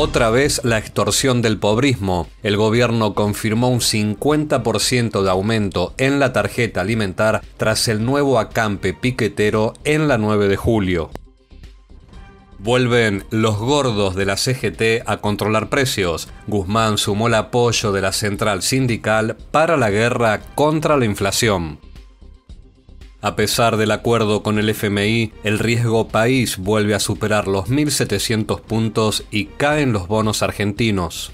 Otra vez la extorsión del pobrismo. El gobierno confirmó un 50% de aumento en la tarjeta alimentar tras el nuevo acampe piquetero en la 9 de julio. Vuelven los gordos de la CGT a controlar precios. Guzmán sumó el apoyo de la central sindical para la guerra contra la inflación. A pesar del acuerdo con el FMI, el riesgo país vuelve a superar los 1.700 puntos y caen los bonos argentinos.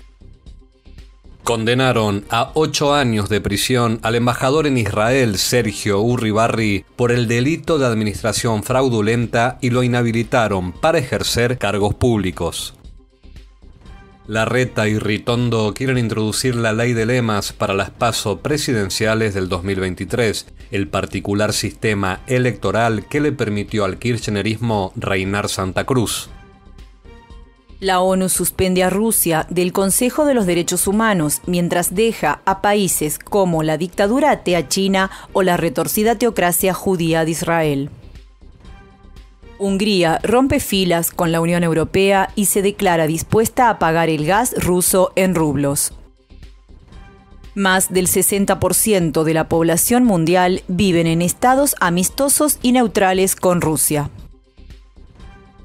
Condenaron a ocho años de prisión al embajador en Israel, Sergio Urribarri, por el delito de administración fraudulenta y lo inhabilitaron para ejercer cargos públicos. Larreta y Ritondo quieren introducir la ley de lemas para las paso presidenciales del 2023, el particular sistema electoral que le permitió al kirchnerismo reinar Santa Cruz. La ONU suspende a Rusia del Consejo de los Derechos Humanos mientras deja a países como la dictadura atea china o la retorcida teocracia judía de Israel. Hungría rompe filas con la Unión Europea y se declara dispuesta a pagar el gas ruso en rublos. Más del 60% de la población mundial viven en estados amistosos y neutrales con Rusia.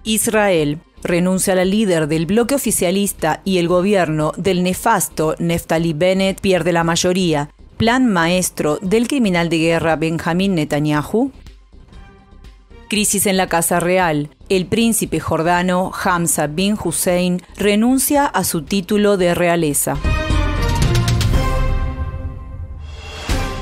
Israel renuncia a la líder del bloque oficialista y el gobierno del nefasto Neftali Bennett pierde la mayoría. Plan maestro del criminal de guerra Benjamín Netanyahu Crisis en la Casa Real. El príncipe jordano Hamza bin Hussein renuncia a su título de realeza.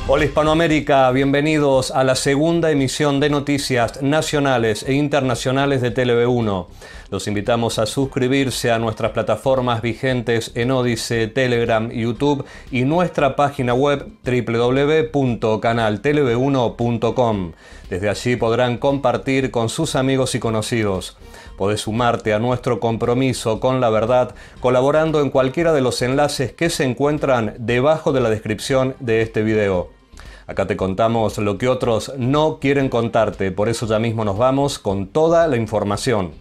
Hola Hispanoamérica, bienvenidos a la segunda emisión de noticias nacionales e internacionales de tv 1 Los invitamos a suscribirse a nuestras plataformas vigentes en Odyssey, Telegram, YouTube y nuestra página web wwwcanaltelev 1com Desde allí podrán compartir con sus amigos y conocidos. Podés sumarte a nuestro compromiso con la verdad colaborando en cualquiera de los enlaces que se encuentran debajo de la descripción de este video. Acá te contamos lo que otros no quieren contarte, por eso ya mismo nos vamos con toda la información.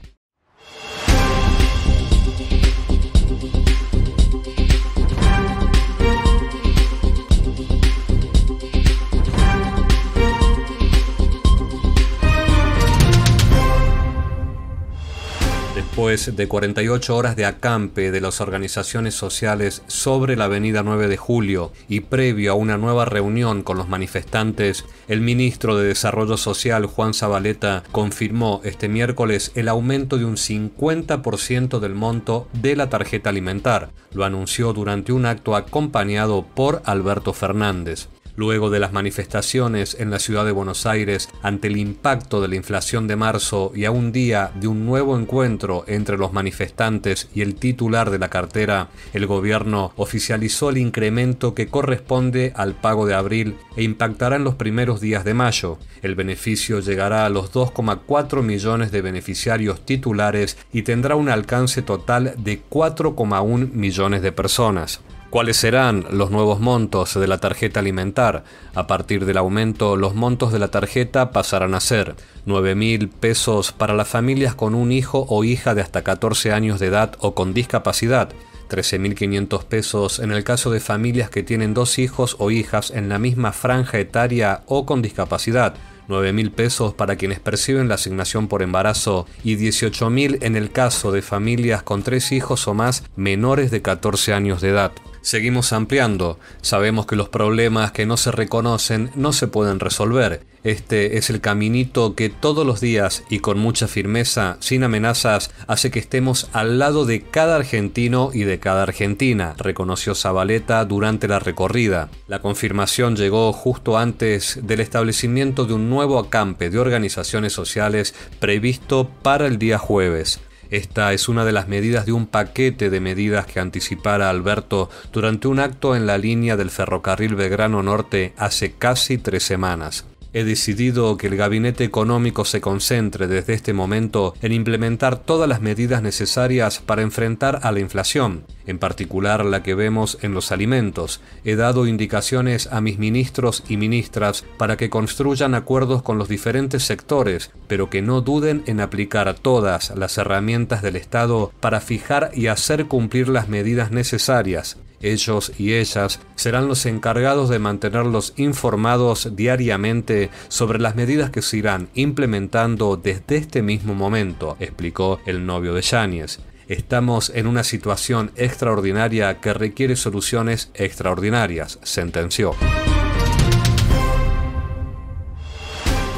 Después de 48 horas de acampe de las organizaciones sociales sobre la avenida 9 de julio y previo a una nueva reunión con los manifestantes, el ministro de Desarrollo Social, Juan Zabaleta, confirmó este miércoles el aumento de un 50% del monto de la tarjeta alimentar. Lo anunció durante un acto acompañado por Alberto Fernández luego de las manifestaciones en la ciudad de Buenos Aires ante el impacto de la inflación de marzo y a un día de un nuevo encuentro entre los manifestantes y el titular de la cartera, el gobierno oficializó el incremento que corresponde al pago de abril e impactará en los primeros días de mayo. El beneficio llegará a los 2,4 millones de beneficiarios titulares y tendrá un alcance total de 4,1 millones de personas cuáles serán los nuevos montos de la tarjeta alimentar. A partir del aumento, los montos de la tarjeta pasarán a ser 9.000 pesos para las familias con un hijo o hija de hasta 14 años de edad o con discapacidad, 13.500 pesos en el caso de familias que tienen dos hijos o hijas en la misma franja etaria o con discapacidad, 9.000 pesos para quienes perciben la asignación por embarazo y 18.000 en el caso de familias con tres hijos o más menores de 14 años de edad. Seguimos ampliando. Sabemos que los problemas que no se reconocen no se pueden resolver. Este es el caminito que todos los días y con mucha firmeza, sin amenazas, hace que estemos al lado de cada argentino y de cada argentina, reconoció Zabaleta durante la recorrida. La confirmación llegó justo antes del establecimiento de un nuevo acampe de organizaciones sociales previsto para el día jueves. Esta es una de las medidas de un paquete de medidas que anticipara Alberto durante un acto en la línea del ferrocarril Belgrano Norte hace casi tres semanas. He decidido que el gabinete económico se concentre desde este momento en implementar todas las medidas necesarias para enfrentar a la inflación, en particular la que vemos en los alimentos. He dado indicaciones a mis ministros y ministras para que construyan acuerdos con los diferentes sectores, pero que no duden en aplicar todas las herramientas del Estado para fijar y hacer cumplir las medidas necesarias. Ellos y ellas serán los encargados de mantenerlos informados diariamente sobre las medidas que se irán implementando desde este mismo momento, explicó el novio de Yáñez. Estamos en una situación extraordinaria que requiere soluciones extraordinarias, sentenció.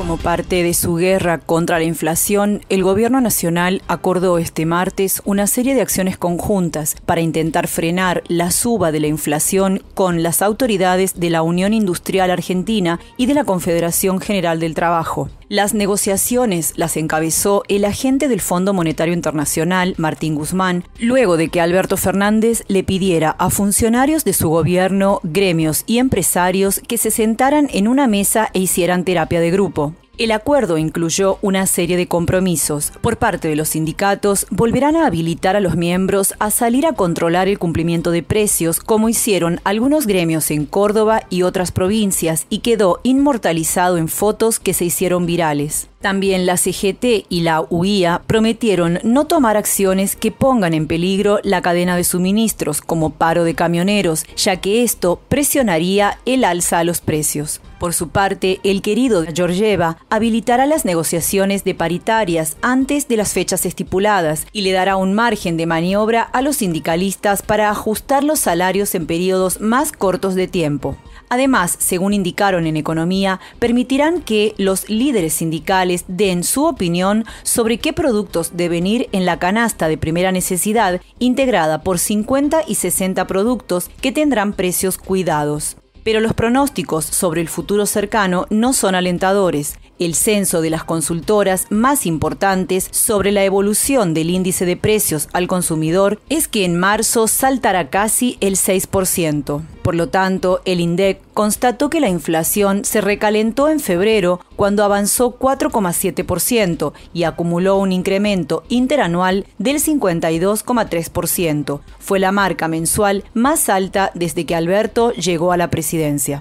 Como parte de su guerra contra la inflación, el Gobierno Nacional acordó este martes una serie de acciones conjuntas para intentar frenar la suba de la inflación con las autoridades de la Unión Industrial Argentina y de la Confederación General del Trabajo. Las negociaciones las encabezó el agente del Fondo Monetario Internacional, Martín Guzmán, luego de que Alberto Fernández le pidiera a funcionarios de su gobierno, gremios y empresarios que se sentaran en una mesa e hicieran terapia de grupo. El acuerdo incluyó una serie de compromisos. Por parte de los sindicatos, volverán a habilitar a los miembros a salir a controlar el cumplimiento de precios, como hicieron algunos gremios en Córdoba y otras provincias, y quedó inmortalizado en fotos que se hicieron virales. También la CGT y la UIA prometieron no tomar acciones que pongan en peligro la cadena de suministros, como paro de camioneros, ya que esto presionaría el alza a los precios. Por su parte, el querido Georgieva habilitará las negociaciones de paritarias antes de las fechas estipuladas y le dará un margen de maniobra a los sindicalistas para ajustar los salarios en periodos más cortos de tiempo. Además, según indicaron en Economía, permitirán que los líderes sindicales den su opinión sobre qué productos deben ir en la canasta de primera necesidad integrada por 50 y 60 productos que tendrán precios cuidados pero los pronósticos sobre el futuro cercano no son alentadores el censo de las consultoras más importantes sobre la evolución del índice de precios al consumidor es que en marzo saltará casi el 6%. Por lo tanto, el INDEC constató que la inflación se recalentó en febrero cuando avanzó 4,7% y acumuló un incremento interanual del 52,3%. Fue la marca mensual más alta desde que Alberto llegó a la presidencia.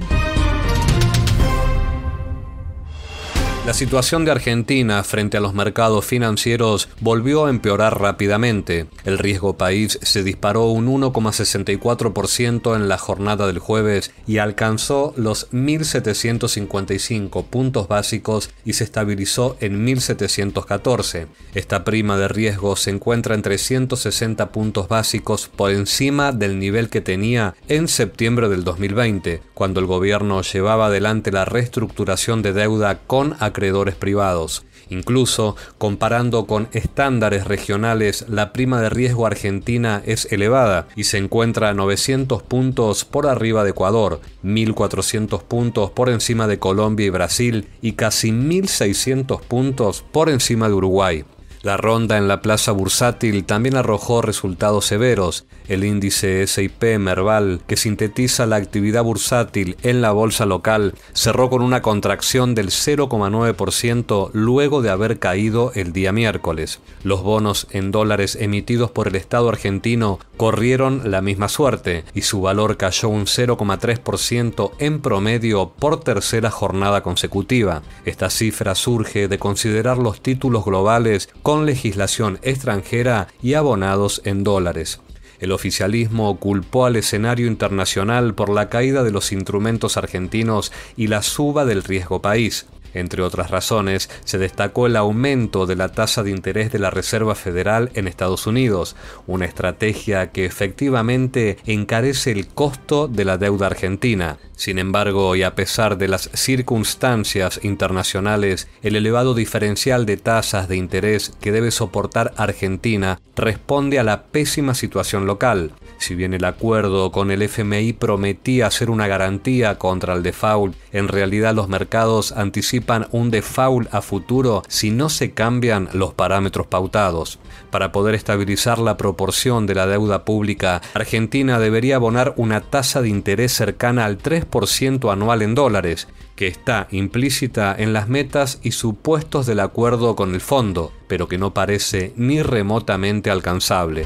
La situación de Argentina frente a los mercados financieros volvió a empeorar rápidamente. El riesgo país se disparó un 1,64% en la jornada del jueves y alcanzó los 1.755 puntos básicos y se estabilizó en 1.714. Esta prima de riesgo se encuentra en 360 puntos básicos por encima del nivel que tenía en septiembre del 2020, cuando el gobierno llevaba adelante la reestructuración de deuda con a acreedores privados. Incluso, comparando con estándares regionales, la prima de riesgo argentina es elevada y se encuentra a 900 puntos por arriba de Ecuador, 1.400 puntos por encima de Colombia y Brasil y casi 1.600 puntos por encima de Uruguay. La ronda en la plaza bursátil también arrojó resultados severos. El índice SIP Merval, que sintetiza la actividad bursátil en la bolsa local, cerró con una contracción del 0,9% luego de haber caído el día miércoles. Los bonos en dólares emitidos por el Estado argentino corrieron la misma suerte y su valor cayó un 0,3% en promedio por tercera jornada consecutiva. Esta cifra surge de considerar los títulos globales con legislación extranjera y abonados en dólares. El oficialismo culpó al escenario internacional por la caída de los instrumentos argentinos y la suba del riesgo país. Entre otras razones, se destacó el aumento de la tasa de interés de la Reserva Federal en Estados Unidos, una estrategia que efectivamente encarece el costo de la deuda argentina. Sin embargo, y a pesar de las circunstancias internacionales, el elevado diferencial de tasas de interés que debe soportar Argentina responde a la pésima situación local. Si bien el acuerdo con el FMI prometía ser una garantía contra el default, en realidad los mercados anticipan un default a futuro si no se cambian los parámetros pautados. Para poder estabilizar la proporción de la deuda pública, Argentina debería abonar una tasa de interés cercana al 3% anual en dólares, que está implícita en las metas y supuestos del acuerdo con el fondo, pero que no parece ni remotamente alcanzable.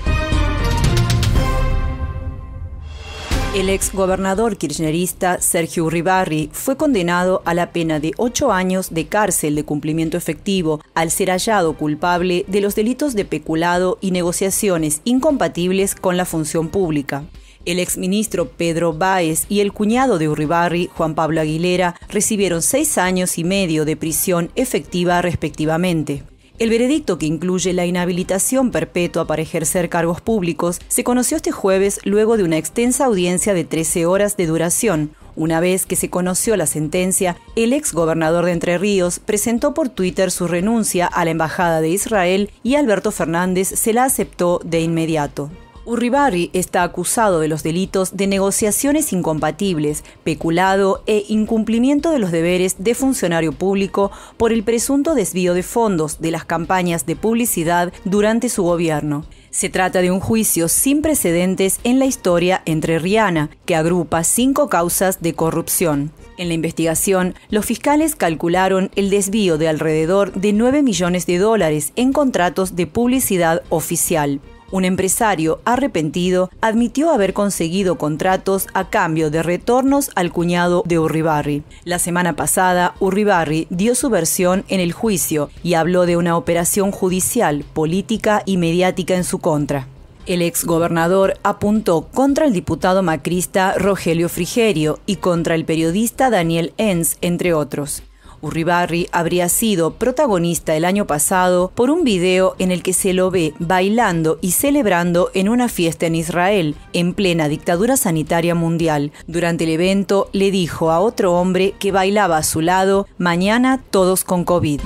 El gobernador kirchnerista Sergio Urribarri fue condenado a la pena de ocho años de cárcel de cumplimiento efectivo al ser hallado culpable de los delitos de peculado y negociaciones incompatibles con la función pública. El exministro Pedro Baez y el cuñado de Urribarri, Juan Pablo Aguilera, recibieron seis años y medio de prisión efectiva respectivamente. El veredicto que incluye la inhabilitación perpetua para ejercer cargos públicos se conoció este jueves luego de una extensa audiencia de 13 horas de duración. Una vez que se conoció la sentencia, el ex gobernador de Entre Ríos presentó por Twitter su renuncia a la Embajada de Israel y Alberto Fernández se la aceptó de inmediato. Urribarri está acusado de los delitos de negociaciones incompatibles, peculado e incumplimiento de los deberes de funcionario público por el presunto desvío de fondos de las campañas de publicidad durante su gobierno. Se trata de un juicio sin precedentes en la historia entre Rihanna, que agrupa cinco causas de corrupción. En la investigación, los fiscales calcularon el desvío de alrededor de 9 millones de dólares en contratos de publicidad oficial. Un empresario arrepentido admitió haber conseguido contratos a cambio de retornos al cuñado de Urribarri. La semana pasada, Urribarri dio su versión en el juicio y habló de una operación judicial, política y mediática en su contra. El exgobernador apuntó contra el diputado macrista Rogelio Frigerio y contra el periodista Daniel Enz, entre otros. Uribarri habría sido protagonista el año pasado por un video en el que se lo ve bailando y celebrando en una fiesta en Israel, en plena dictadura sanitaria mundial. Durante el evento le dijo a otro hombre que bailaba a su lado, mañana todos con COVID.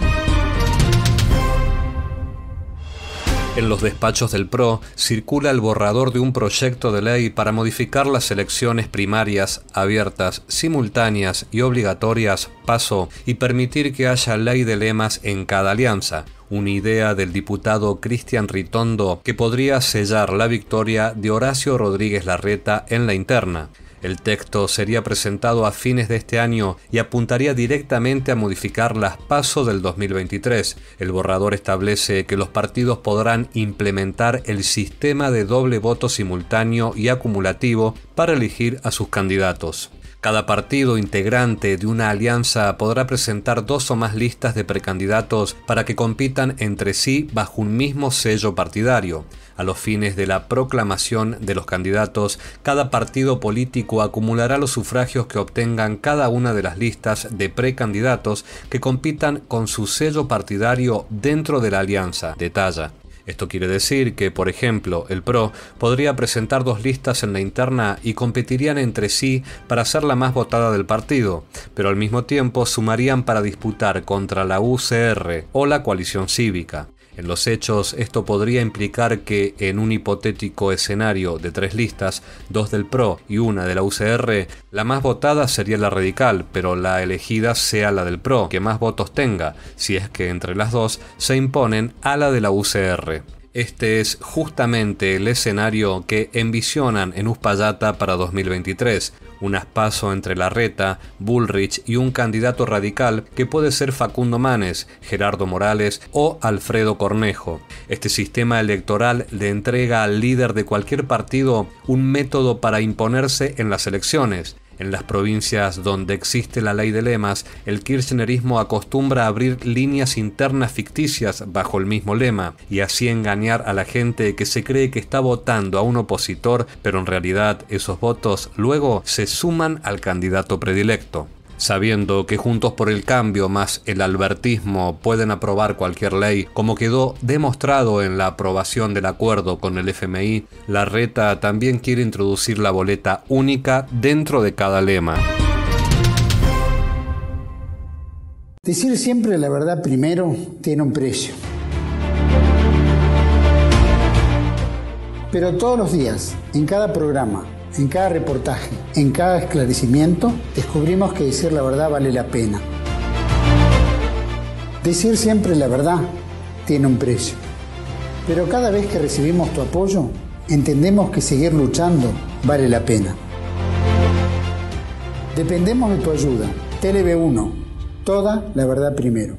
En los despachos del PRO circula el borrador de un proyecto de ley para modificar las elecciones primarias, abiertas, simultáneas y obligatorias paso y permitir que haya ley de lemas en cada alianza, una idea del diputado Cristian Ritondo que podría sellar la victoria de Horacio Rodríguez Larreta en la interna. El texto sería presentado a fines de este año y apuntaría directamente a modificar las PASO del 2023. El borrador establece que los partidos podrán implementar el sistema de doble voto simultáneo y acumulativo para elegir a sus candidatos. Cada partido integrante de una alianza podrá presentar dos o más listas de precandidatos para que compitan entre sí bajo un mismo sello partidario. A los fines de la proclamación de los candidatos, cada partido político acumulará los sufragios que obtengan cada una de las listas de precandidatos que compitan con su sello partidario dentro de la alianza. Detalla. Esto quiere decir que, por ejemplo, el PRO podría presentar dos listas en la interna y competirían entre sí para ser la más votada del partido, pero al mismo tiempo sumarían para disputar contra la UCR o la coalición cívica. En los hechos, esto podría implicar que en un hipotético escenario de tres listas, dos del PRO y una de la UCR, la más votada sería la radical, pero la elegida sea la del PRO, que más votos tenga, si es que entre las dos se imponen a la de la UCR. Este es justamente el escenario que envisionan en Uspallata para 2023, un aspaso entre Larreta, Bullrich y un candidato radical que puede ser Facundo Manes, Gerardo Morales o Alfredo Cornejo. Este sistema electoral le entrega al líder de cualquier partido un método para imponerse en las elecciones en las provincias donde existe la ley de lemas, el kirchnerismo acostumbra abrir líneas internas ficticias bajo el mismo lema y así engañar a la gente que se cree que está votando a un opositor, pero en realidad esos votos luego se suman al candidato predilecto. Sabiendo que Juntos por el Cambio más el albertismo pueden aprobar cualquier ley, como quedó demostrado en la aprobación del acuerdo con el FMI, la reta también quiere introducir la boleta única dentro de cada lema. Decir siempre la verdad primero tiene un precio. Pero todos los días, en cada programa, en cada reportaje, en cada esclarecimiento, descubrimos que decir la verdad vale la pena. Decir siempre la verdad tiene un precio. Pero cada vez que recibimos tu apoyo, entendemos que seguir luchando vale la pena. Dependemos de tu ayuda. TLB1. Toda la verdad primero.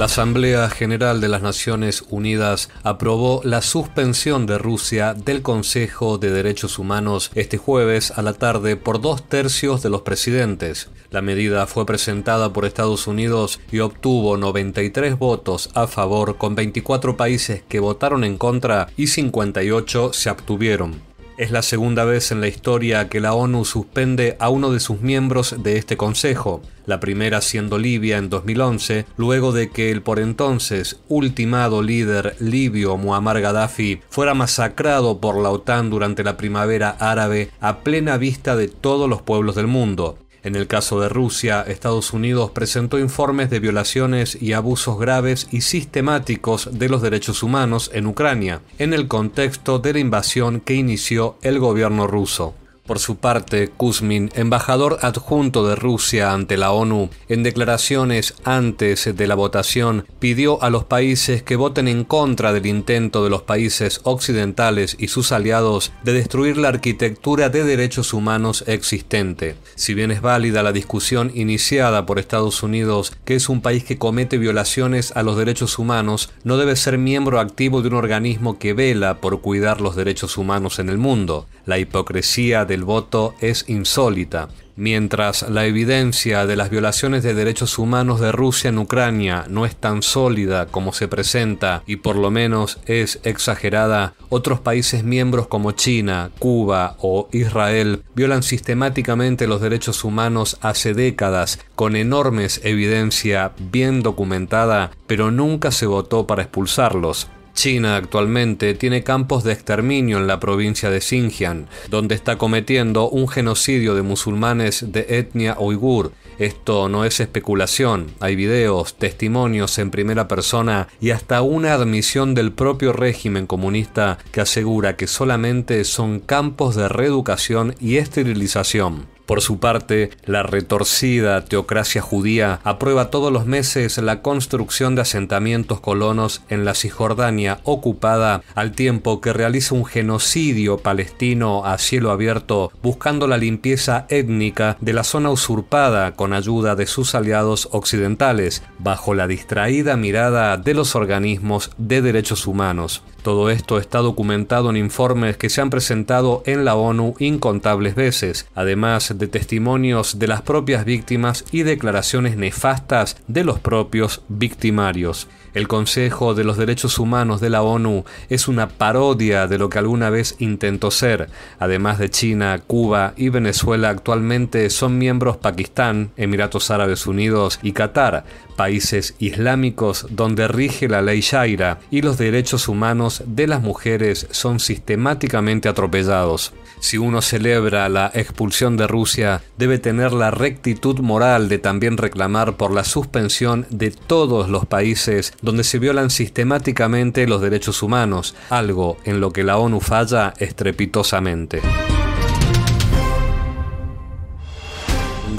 La Asamblea General de las Naciones Unidas aprobó la suspensión de Rusia del Consejo de Derechos Humanos este jueves a la tarde por dos tercios de los presidentes. La medida fue presentada por Estados Unidos y obtuvo 93 votos a favor con 24 países que votaron en contra y 58 se abstuvieron. Es la segunda vez en la historia que la ONU suspende a uno de sus miembros de este Consejo, la primera siendo Libia en 2011, luego de que el por entonces ultimado líder libio Muammar Gaddafi fuera masacrado por la OTAN durante la primavera árabe a plena vista de todos los pueblos del mundo. En el caso de Rusia, Estados Unidos presentó informes de violaciones y abusos graves y sistemáticos de los derechos humanos en Ucrania, en el contexto de la invasión que inició el gobierno ruso. Por su parte, Kuzmin, embajador adjunto de Rusia ante la ONU, en declaraciones antes de la votación, pidió a los países que voten en contra del intento de los países occidentales y sus aliados de destruir la arquitectura de derechos humanos existente. Si bien es válida la discusión iniciada por Estados Unidos, que es un país que comete violaciones a los derechos humanos, no debe ser miembro activo de un organismo que vela por cuidar los derechos humanos en el mundo. La hipocresía del voto es insólita. Mientras la evidencia de las violaciones de derechos humanos de Rusia en Ucrania no es tan sólida como se presenta y por lo menos es exagerada, otros países miembros como China, Cuba o Israel violan sistemáticamente los derechos humanos hace décadas con enormes evidencia bien documentada, pero nunca se votó para expulsarlos. China actualmente tiene campos de exterminio en la provincia de Xinjiang, donde está cometiendo un genocidio de musulmanes de etnia uigur. Esto no es especulación, hay videos, testimonios en primera persona y hasta una admisión del propio régimen comunista que asegura que solamente son campos de reeducación y esterilización. Por su parte, la retorcida teocracia judía aprueba todos los meses la construcción de asentamientos colonos en la Cisjordania ocupada, al tiempo que realiza un genocidio palestino a cielo abierto buscando la limpieza étnica de la zona usurpada con ayuda de sus aliados occidentales, bajo la distraída mirada de los organismos de derechos humanos. Todo esto está documentado en informes que se han presentado en la ONU incontables veces, además de testimonios de las propias víctimas y declaraciones nefastas de los propios victimarios. El Consejo de los Derechos Humanos de la ONU es una parodia de lo que alguna vez intentó ser. Además de China, Cuba y Venezuela, actualmente son miembros Pakistán, Emiratos Árabes Unidos y Qatar, países islámicos donde rige la ley Shaira y los derechos humanos de las mujeres son sistemáticamente atropellados. Si uno celebra la expulsión de Rusia, debe tener la rectitud moral de también reclamar por la suspensión de todos los países donde se violan sistemáticamente los derechos humanos, algo en lo que la ONU falla estrepitosamente.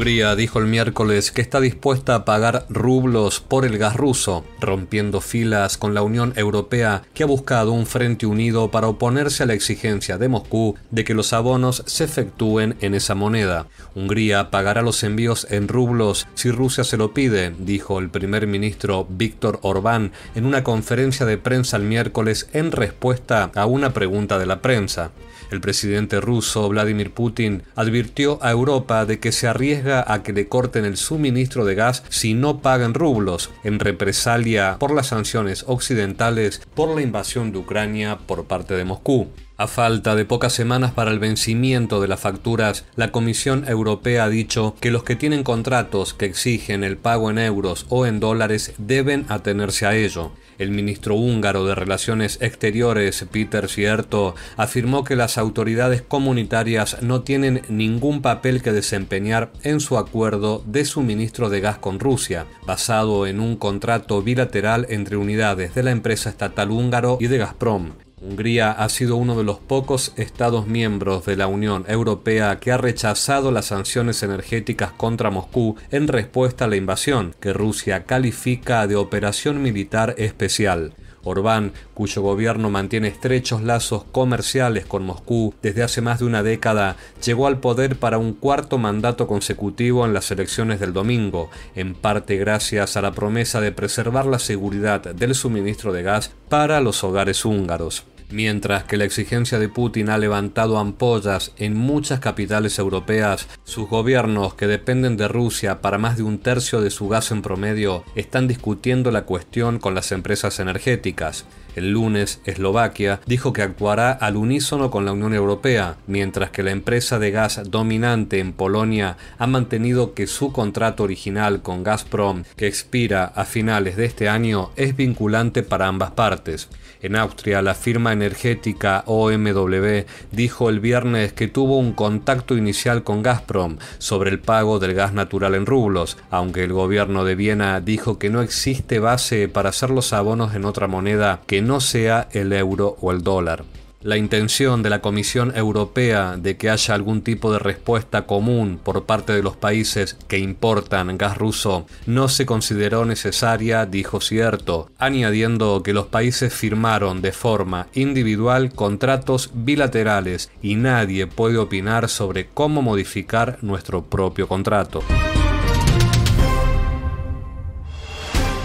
Hungría dijo el miércoles que está dispuesta a pagar rublos por el gas ruso, rompiendo filas con la Unión Europea que ha buscado un frente unido para oponerse a la exigencia de Moscú de que los abonos se efectúen en esa moneda. Hungría pagará los envíos en rublos si Rusia se lo pide, dijo el primer ministro Víctor Orbán en una conferencia de prensa el miércoles en respuesta a una pregunta de la prensa. El presidente ruso Vladimir Putin advirtió a Europa de que se arriesga a que le corten el suministro de gas si no pagan rublos, en represalia por las sanciones occidentales por la invasión de Ucrania por parte de Moscú. A falta de pocas semanas para el vencimiento de las facturas, la Comisión Europea ha dicho que los que tienen contratos que exigen el pago en euros o en dólares deben atenerse a ello. El ministro húngaro de Relaciones Exteriores, Peter Cierto, afirmó que las autoridades comunitarias no tienen ningún papel que desempeñar en su acuerdo de suministro de gas con Rusia, basado en un contrato bilateral entre unidades de la empresa estatal húngaro y de Gazprom. Hungría ha sido uno de los pocos Estados miembros de la Unión Europea que ha rechazado las sanciones energéticas contra Moscú en respuesta a la invasión, que Rusia califica de operación militar especial. Orbán, cuyo gobierno mantiene estrechos lazos comerciales con Moscú desde hace más de una década, llegó al poder para un cuarto mandato consecutivo en las elecciones del domingo, en parte gracias a la promesa de preservar la seguridad del suministro de gas para los hogares húngaros. Mientras que la exigencia de Putin ha levantado ampollas en muchas capitales europeas, sus gobiernos, que dependen de Rusia para más de un tercio de su gas en promedio, están discutiendo la cuestión con las empresas energéticas el lunes Eslovaquia dijo que actuará al unísono con la Unión Europea, mientras que la empresa de gas dominante en Polonia ha mantenido que su contrato original con Gazprom, que expira a finales de este año, es vinculante para ambas partes. En Austria, la firma energética OMW dijo el viernes que tuvo un contacto inicial con Gazprom sobre el pago del gas natural en rublos, aunque el gobierno de Viena dijo que no existe base para hacer los abonos en otra moneda que no sea el euro o el dólar. La intención de la Comisión Europea de que haya algún tipo de respuesta común por parte de los países que importan gas ruso no se consideró necesaria, dijo cierto, añadiendo que los países firmaron de forma individual contratos bilaterales y nadie puede opinar sobre cómo modificar nuestro propio contrato.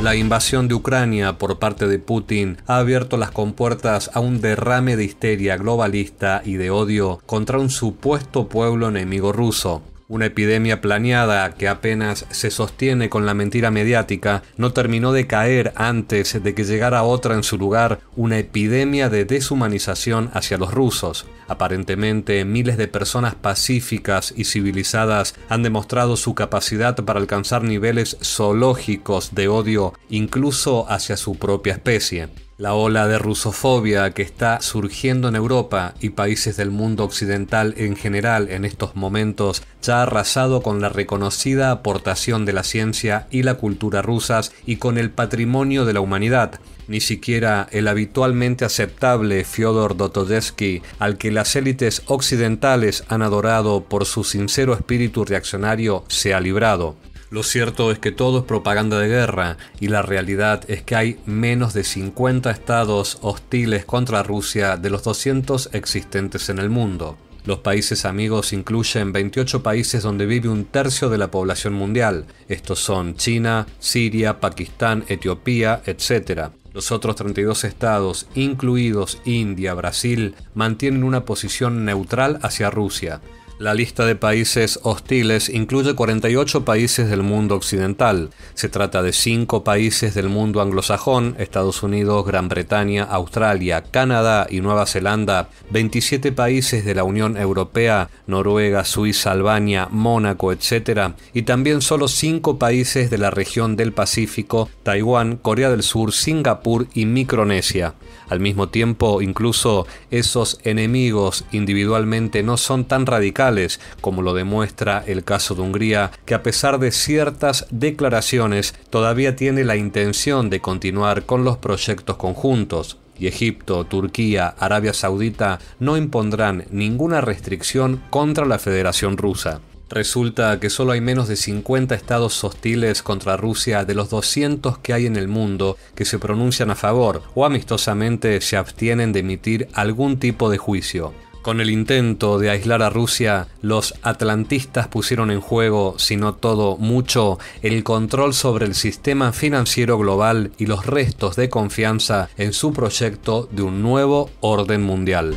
La invasión de Ucrania por parte de Putin ha abierto las compuertas a un derrame de histeria globalista y de odio contra un supuesto pueblo enemigo ruso. Una epidemia planeada que apenas se sostiene con la mentira mediática no terminó de caer antes de que llegara otra en su lugar, una epidemia de deshumanización hacia los rusos. Aparentemente miles de personas pacíficas y civilizadas han demostrado su capacidad para alcanzar niveles zoológicos de odio incluso hacia su propia especie. La ola de rusofobia que está surgiendo en Europa y países del mundo occidental en general en estos momentos ya ha arrasado con la reconocida aportación de la ciencia y la cultura rusas y con el patrimonio de la humanidad. Ni siquiera el habitualmente aceptable Fyodor Dostoyevsky, al que las élites occidentales han adorado por su sincero espíritu reaccionario, se ha librado. Lo cierto es que todo es propaganda de guerra y la realidad es que hay menos de 50 estados hostiles contra Rusia de los 200 existentes en el mundo. Los países amigos incluyen 28 países donde vive un tercio de la población mundial. Estos son China, Siria, Pakistán, Etiopía, etc. Los otros 32 estados, incluidos India, Brasil, mantienen una posición neutral hacia Rusia. La lista de países hostiles incluye 48 países del mundo occidental. Se trata de 5 países del mundo anglosajón, Estados Unidos, Gran Bretaña, Australia, Canadá y Nueva Zelanda, 27 países de la Unión Europea, Noruega, Suiza, Albania, Mónaco, etc. Y también solo 5 países de la región del Pacífico, Taiwán, Corea del Sur, Singapur y Micronesia. Al mismo tiempo, incluso esos enemigos individualmente no son tan radicales como lo demuestra el caso de Hungría, que a pesar de ciertas declaraciones todavía tiene la intención de continuar con los proyectos conjuntos y Egipto, Turquía, Arabia Saudita no impondrán ninguna restricción contra la Federación Rusa. Resulta que solo hay menos de 50 estados hostiles contra Rusia de los 200 que hay en el mundo que se pronuncian a favor o amistosamente se abstienen de emitir algún tipo de juicio. Con el intento de aislar a Rusia, los atlantistas pusieron en juego, si no todo, mucho, el control sobre el sistema financiero global y los restos de confianza en su proyecto de un nuevo orden mundial.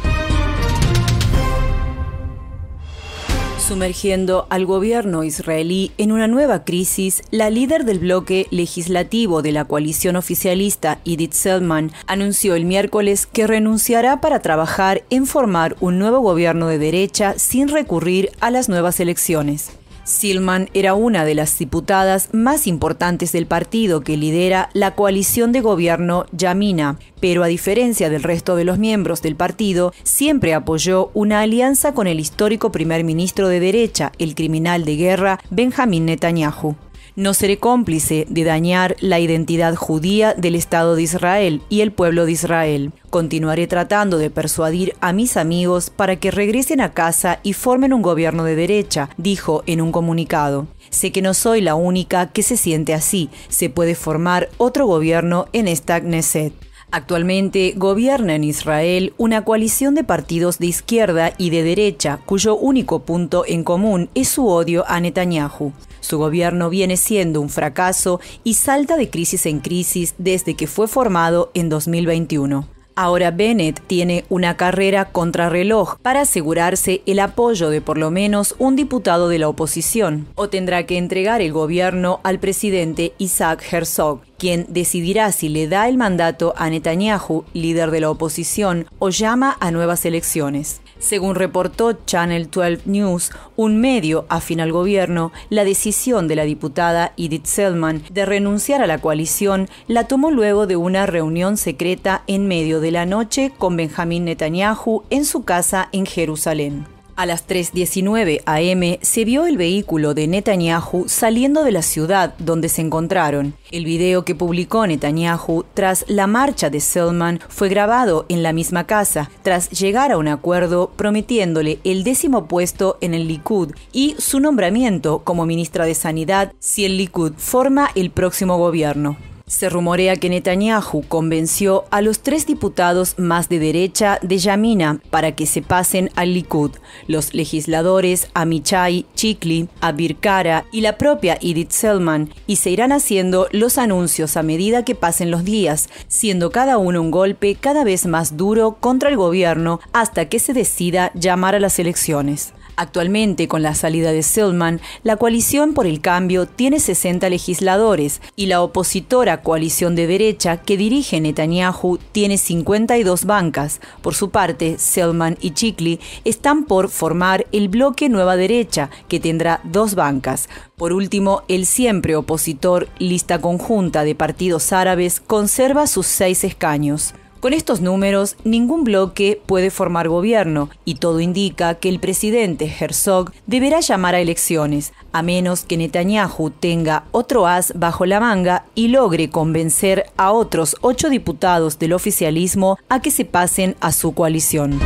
Sumergiendo al gobierno israelí en una nueva crisis, la líder del bloque legislativo de la coalición oficialista, Edith Selman, anunció el miércoles que renunciará para trabajar en formar un nuevo gobierno de derecha sin recurrir a las nuevas elecciones. Silman era una de las diputadas más importantes del partido que lidera la coalición de gobierno Yamina, pero a diferencia del resto de los miembros del partido, siempre apoyó una alianza con el histórico primer ministro de derecha, el criminal de guerra Benjamín Netanyahu. No seré cómplice de dañar la identidad judía del Estado de Israel y el pueblo de Israel. Continuaré tratando de persuadir a mis amigos para que regresen a casa y formen un gobierno de derecha, dijo en un comunicado. Sé que no soy la única que se siente así. Se puede formar otro gobierno en esta Knesset. Actualmente gobierna en Israel una coalición de partidos de izquierda y de derecha, cuyo único punto en común es su odio a Netanyahu. Su gobierno viene siendo un fracaso y salta de crisis en crisis desde que fue formado en 2021. Ahora Bennett tiene una carrera contrarreloj para asegurarse el apoyo de por lo menos un diputado de la oposición, o tendrá que entregar el gobierno al presidente Isaac Herzog, quien decidirá si le da el mandato a Netanyahu, líder de la oposición, o llama a nuevas elecciones. Según reportó Channel 12 News, un medio afín al gobierno, la decisión de la diputada Edith Selman de renunciar a la coalición la tomó luego de una reunión secreta en medio de la noche con Benjamín Netanyahu en su casa en Jerusalén. A las 3.19 am se vio el vehículo de Netanyahu saliendo de la ciudad donde se encontraron. El video que publicó Netanyahu tras la marcha de Selman fue grabado en la misma casa, tras llegar a un acuerdo prometiéndole el décimo puesto en el Likud y su nombramiento como ministra de Sanidad si el Likud forma el próximo gobierno. Se rumorea que Netanyahu convenció a los tres diputados más de derecha de Yamina para que se pasen al Likud, los legisladores Amichai Chikli, Abir Kara y la propia Edith Selman, y se irán haciendo los anuncios a medida que pasen los días, siendo cada uno un golpe cada vez más duro contra el gobierno hasta que se decida llamar a las elecciones. Actualmente, con la salida de Selman, la coalición por el cambio tiene 60 legisladores y la opositora coalición de derecha que dirige Netanyahu tiene 52 bancas. Por su parte, Selman y Chikli están por formar el bloque Nueva Derecha, que tendrá dos bancas. Por último, el siempre opositor Lista Conjunta de Partidos Árabes conserva sus seis escaños. Con estos números, ningún bloque puede formar gobierno y todo indica que el presidente Herzog deberá llamar a elecciones, a menos que Netanyahu tenga otro as bajo la manga y logre convencer a otros ocho diputados del oficialismo a que se pasen a su coalición.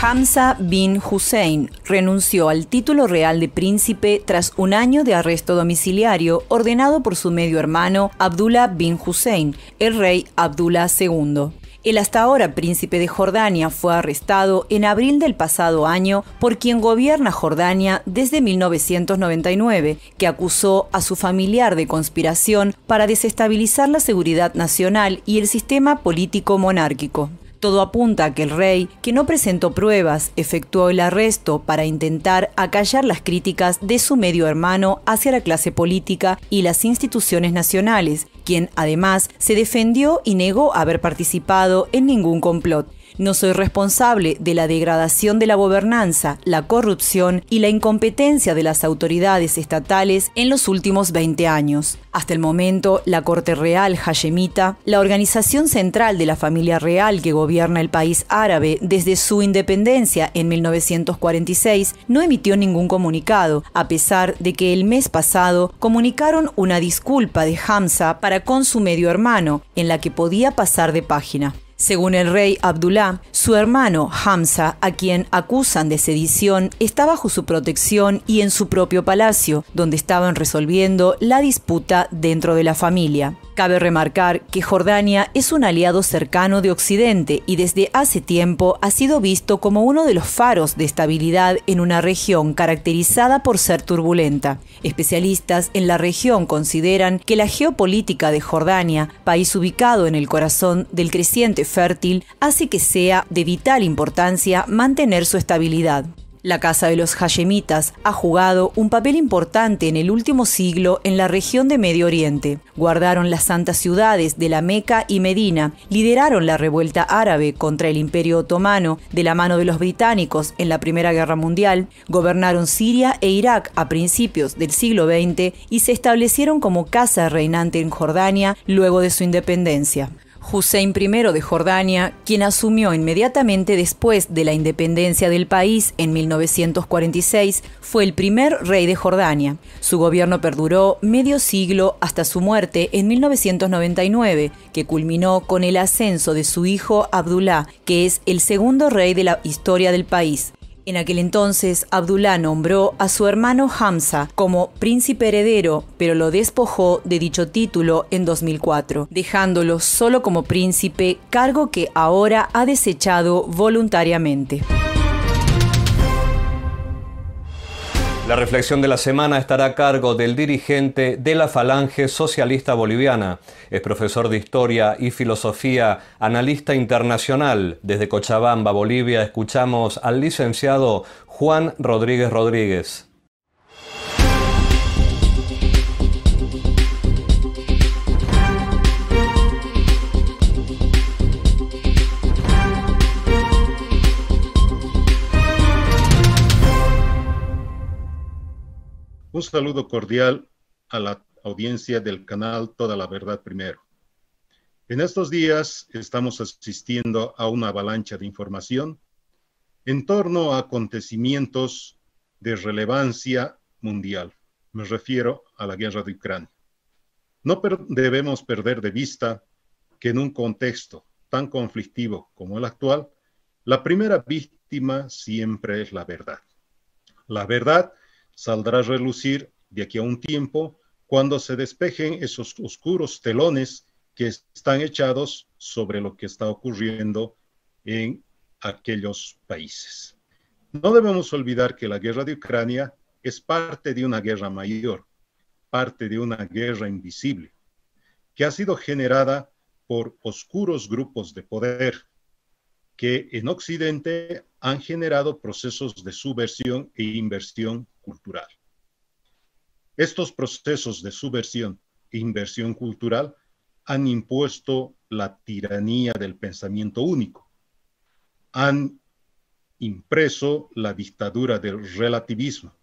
Hamza bin Hussein renunció al título real de príncipe tras un año de arresto domiciliario ordenado por su medio hermano Abdullah bin Hussein, el rey Abdullah II. El hasta ahora príncipe de Jordania fue arrestado en abril del pasado año por quien gobierna Jordania desde 1999, que acusó a su familiar de conspiración para desestabilizar la seguridad nacional y el sistema político monárquico. Todo apunta a que el rey, que no presentó pruebas, efectuó el arresto para intentar acallar las críticas de su medio hermano hacia la clase política y las instituciones nacionales, quien además se defendió y negó haber participado en ningún complot. No soy responsable de la degradación de la gobernanza, la corrupción y la incompetencia de las autoridades estatales en los últimos 20 años. Hasta el momento, la Corte Real Hashemita, la organización central de la familia real que gobierna el país árabe desde su independencia en 1946, no emitió ningún comunicado, a pesar de que el mes pasado comunicaron una disculpa de Hamza para con su medio hermano, en la que podía pasar de página. Según el rey Abdullah, su hermano Hamza, a quien acusan de sedición, está bajo su protección y en su propio palacio, donde estaban resolviendo la disputa dentro de la familia. Cabe remarcar que Jordania es un aliado cercano de Occidente y desde hace tiempo ha sido visto como uno de los faros de estabilidad en una región caracterizada por ser turbulenta. Especialistas en la región consideran que la geopolítica de Jordania, país ubicado en el corazón del creciente fértil, hace que sea de vital importancia mantener su estabilidad. La Casa de los Hashemitas ha jugado un papel importante en el último siglo en la región de Medio Oriente. Guardaron las santas ciudades de la Meca y Medina, lideraron la revuelta árabe contra el Imperio Otomano de la mano de los británicos en la Primera Guerra Mundial, gobernaron Siria e Irak a principios del siglo XX y se establecieron como casa reinante en Jordania luego de su independencia. Hussein I de Jordania, quien asumió inmediatamente después de la independencia del país en 1946, fue el primer rey de Jordania. Su gobierno perduró medio siglo hasta su muerte en 1999, que culminó con el ascenso de su hijo Abdullah, que es el segundo rey de la historia del país. En aquel entonces, Abdullah nombró a su hermano Hamza como príncipe heredero, pero lo despojó de dicho título en 2004, dejándolo solo como príncipe, cargo que ahora ha desechado voluntariamente. La reflexión de la semana estará a cargo del dirigente de la Falange Socialista Boliviana. Es profesor de Historia y Filosofía, analista internacional. Desde Cochabamba, Bolivia, escuchamos al licenciado Juan Rodríguez Rodríguez. Un saludo cordial a la audiencia del canal Toda la Verdad Primero. En estos días estamos asistiendo a una avalancha de información en torno a acontecimientos de relevancia mundial. Me refiero a la guerra de Ucrania. No debemos perder de vista que en un contexto tan conflictivo como el actual, la primera víctima siempre es la verdad. La verdad es saldrá a relucir de aquí a un tiempo cuando se despejen esos oscuros telones que están echados sobre lo que está ocurriendo en aquellos países. No debemos olvidar que la guerra de Ucrania es parte de una guerra mayor, parte de una guerra invisible, que ha sido generada por oscuros grupos de poder, que en Occidente han generado procesos de subversión e inversión cultural. Estos procesos de subversión e inversión cultural han impuesto la tiranía del pensamiento único, han impreso la dictadura del relativismo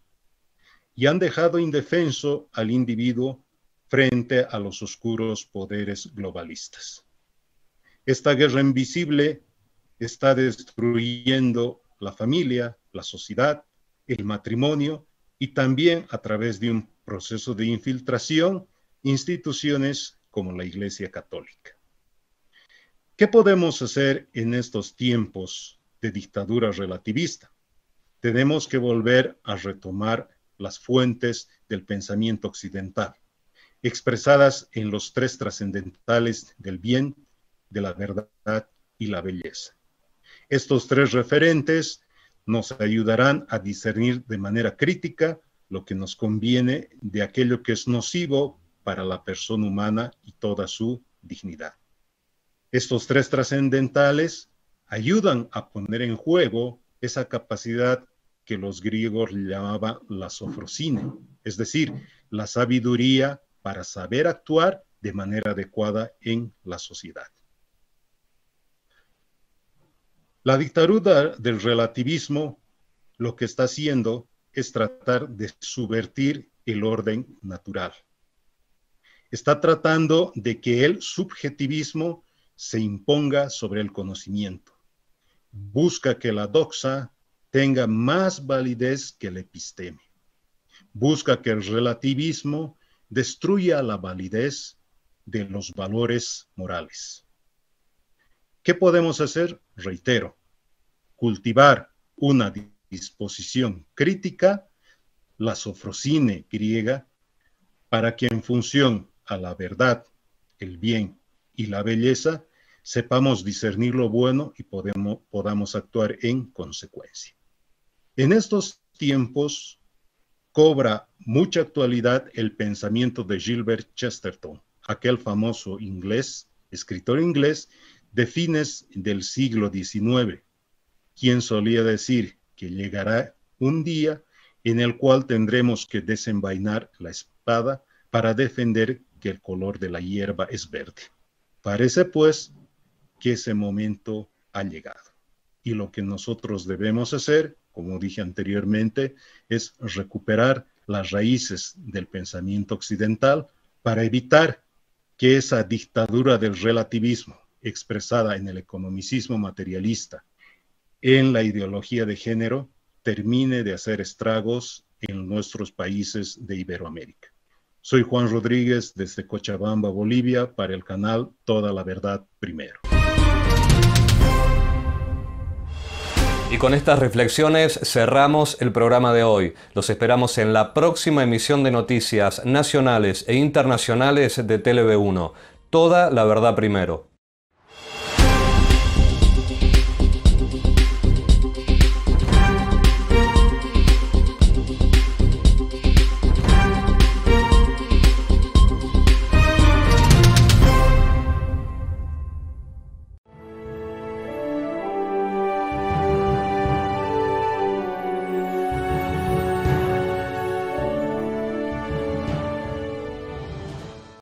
y han dejado indefenso al individuo frente a los oscuros poderes globalistas. Esta guerra invisible está destruyendo la familia, la sociedad, el matrimonio y también a través de un proceso de infiltración instituciones como la Iglesia Católica. ¿Qué podemos hacer en estos tiempos de dictadura relativista? Tenemos que volver a retomar las fuentes del pensamiento occidental, expresadas en los tres trascendentales del bien, de la verdad y la belleza. Estos tres referentes nos ayudarán a discernir de manera crítica lo que nos conviene de aquello que es nocivo para la persona humana y toda su dignidad. Estos tres trascendentales ayudan a poner en juego esa capacidad que los griegos llamaban la sofrosine, es decir, la sabiduría para saber actuar de manera adecuada en la sociedad. La dictadura del relativismo lo que está haciendo es tratar de subvertir el orden natural. Está tratando de que el subjetivismo se imponga sobre el conocimiento. Busca que la doxa tenga más validez que el episteme. Busca que el relativismo destruya la validez de los valores morales. ¿Qué podemos hacer? Reitero, cultivar una disposición crítica, la sofrosine griega, para que en función a la verdad, el bien y la belleza, sepamos discernir lo bueno y podamos actuar en consecuencia. En estos tiempos cobra mucha actualidad el pensamiento de Gilbert Chesterton, aquel famoso inglés, escritor inglés, de fines del siglo XIX, quien solía decir que llegará un día en el cual tendremos que desenvainar la espada para defender que el color de la hierba es verde. Parece pues que ese momento ha llegado. Y lo que nosotros debemos hacer, como dije anteriormente, es recuperar las raíces del pensamiento occidental para evitar que esa dictadura del relativismo expresada en el economicismo materialista, en la ideología de género, termine de hacer estragos en nuestros países de Iberoamérica. Soy Juan Rodríguez desde Cochabamba, Bolivia, para el canal Toda la Verdad Primero. Y con estas reflexiones cerramos el programa de hoy. Los esperamos en la próxima emisión de noticias nacionales e internacionales de TLV1. Toda la verdad primero.